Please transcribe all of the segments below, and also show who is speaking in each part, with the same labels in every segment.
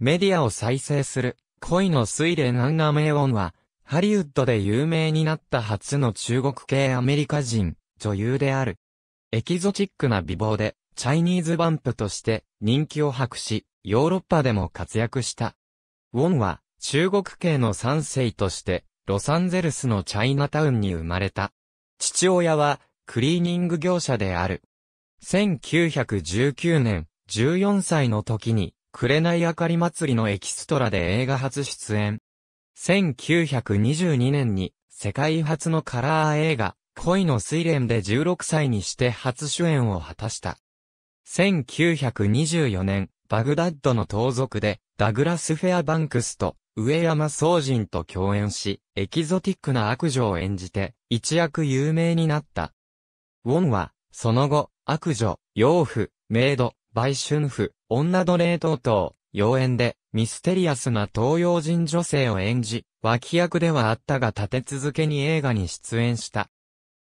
Speaker 1: メディアを再生する、恋の睡蓮アンナ・メオンは、ハリウッドで有名になった初の中国系アメリカ人、女優である。エキゾチックな美貌で、チャイニーズバンプとして人気を博し、ヨーロッパでも活躍した。ウォンは、中国系の3世として、ロサンゼルスのチャイナタウンに生まれた。父親は、クリーニング業者である。1919年、14歳の時に、紅あかり祭りのエキストラで映画初出演。1922年に世界初のカラー映画、恋の睡蓮で16歳にして初主演を果たした。1924年、バグダッドの盗賊で、ダグラス・フェアバンクスと、上山総人と共演し、エキゾティックな悪女を演じて、一躍有名になった。ウォンは、その後、悪女、養父、メイド、売春婦、女奴隷等々、妖艶で、ミステリアスな東洋人女性を演じ、脇役ではあったが立て続けに映画に出演した。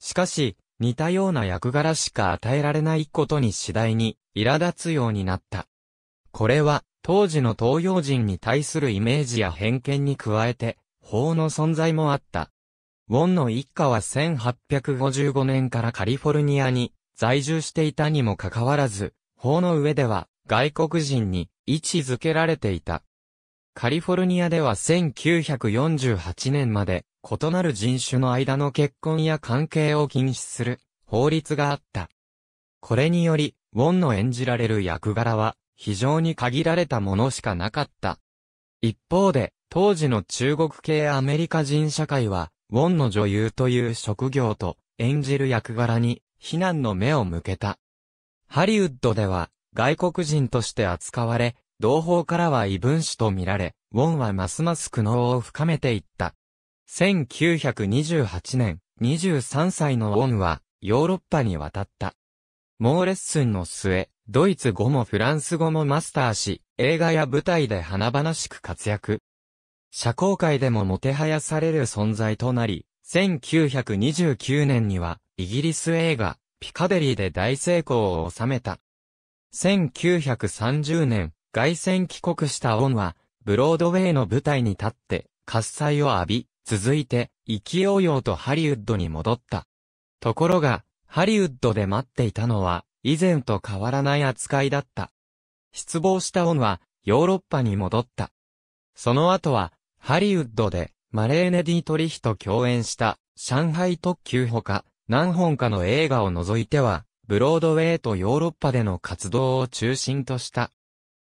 Speaker 1: しかし、似たような役柄しか与えられないことに次第に、苛立つようになった。これは、当時の東洋人に対するイメージや偏見に加えて、法の存在もあった。ウォンの一家は1855年からカリフォルニアに在住していたにもかかわらず、法の上では外国人に位置づけられていた。カリフォルニアでは1948年まで異なる人種の間の結婚や関係を禁止する法律があった。これにより、ウォンの演じられる役柄は非常に限られたものしかなかった。一方で、当時の中国系アメリカ人社会は、ウォンの女優という職業と演じる役柄に非難の目を向けた。ハリウッドでは、外国人として扱われ、同胞からは異分子と見られ、ウォンはますます苦悩を深めていった。1928年、23歳のウォンは、ヨーロッパに渡った。猛レッスンの末、ドイツ語もフランス語もマスターし、映画や舞台で華々しく活躍。社交界でももてはやされる存在となり、1929年には、イギリス映画、ピカデリーで大成功を収めた。1930年、凱旋帰国したオンは、ブロードウェイの舞台に立って、喝采を浴び、続いて、勢いようとハリウッドに戻った。ところが、ハリウッドで待っていたのは、以前と変わらない扱いだった。失望したオンは、ヨーロッパに戻った。その後は、ハリウッドで、マレーネディトリヒと共演した、上海特急ほか、何本かの映画を除いては、ブロードウェイとヨーロッパでの活動を中心とした。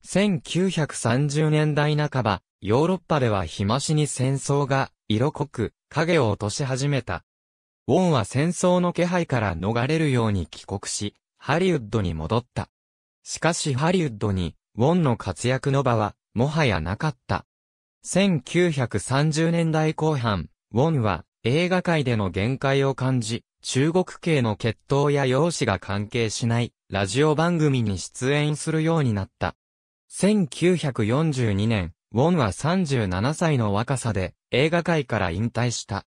Speaker 1: 1930年代半ば、ヨーロッパでは日増しに戦争が色濃く影を落とし始めた。ウォンは戦争の気配から逃れるように帰国し、ハリウッドに戻った。しかしハリウッドに、ウォンの活躍の場は、もはやなかった。1930年代後半、ウォンは映画界での限界を感じ、中国系の血統や容姿が関係しない、ラジオ番組に出演するようになった。1942年、ウォンは37歳の若さで映画界から引退した。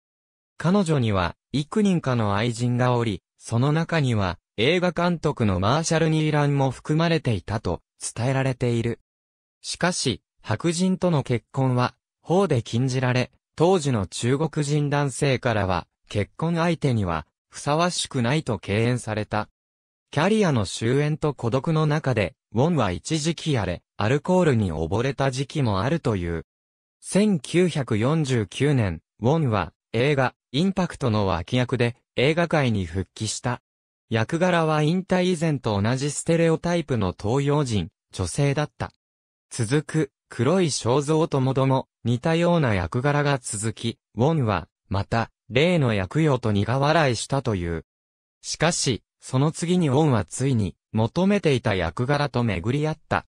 Speaker 1: 彼女には幾人かの愛人がおり、その中には映画監督のマーシャル・ニーランも含まれていたと伝えられている。しかし、白人との結婚は法で禁じられ、当時の中国人男性からは結婚相手にはふさわしくないと敬遠された。キャリアの終焉と孤独の中で、ウォンは一時期やれ、アルコールに溺れた時期もあるという。1949年、ウォンは映画、インパクトの脇役で映画界に復帰した。役柄は引退以前と同じステレオタイプの東洋人、女性だった。続く、黒い肖像ともども、似たような役柄が続き、ウォンは、また、例の薬用と苦笑いしたという。しかし、その次に恩はついに、求めていた役柄と巡り合った。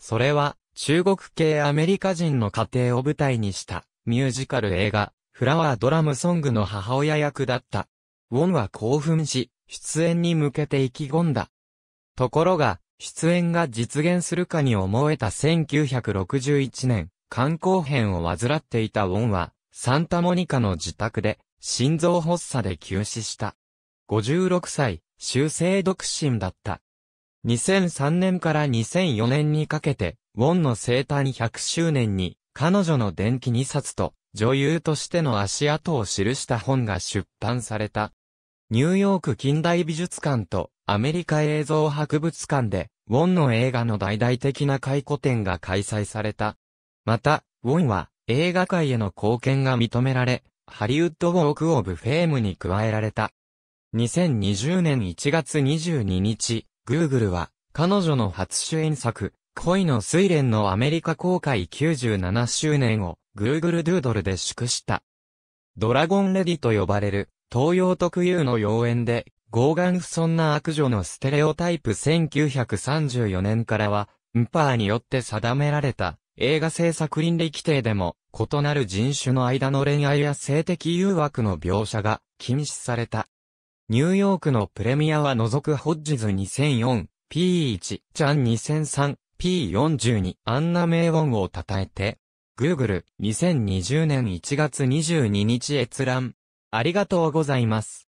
Speaker 1: それは、中国系アメリカ人の家庭を舞台にした、ミュージカル映画、フラワードラムソングの母親役だった。ウォンは興奮し、出演に向けて意気込んだ。ところが、出演が実現するかに思えた1961年、観光編を患っていたウォンは、サンタモニカの自宅で、心臓発作で急死した。56歳、修正独身だった。2003年から2004年にかけて、ウォンの生誕100周年に、彼女の伝記2冊と、女優としての足跡を記した本が出版された。ニューヨーク近代美術館とアメリカ映像博物館で、ウォンの映画の大々的な回顧展が開催された。また、ウォンは、映画界への貢献が認められ、ハリウッドウォークオブフェームに加えられた。2020年1月22日、Google は、彼女の初主演作、恋の睡蓮のアメリカ公開97周年を Google Doodle で祝した。ドラゴンレディと呼ばれる東洋特有の妖艶で、傲岸不尊な悪女のステレオタイプ1934年からは、ンパーによって定められた映画制作倫理規定でも、異なる人種の間の恋愛や性的誘惑の描写が禁止された。ニューヨークのプレミアは除くホッジズ2004、P1、ちャン2003、P42、アンナ・メイウォンを称えて、Google、2020年1月22日閲覧。ありがとうございます。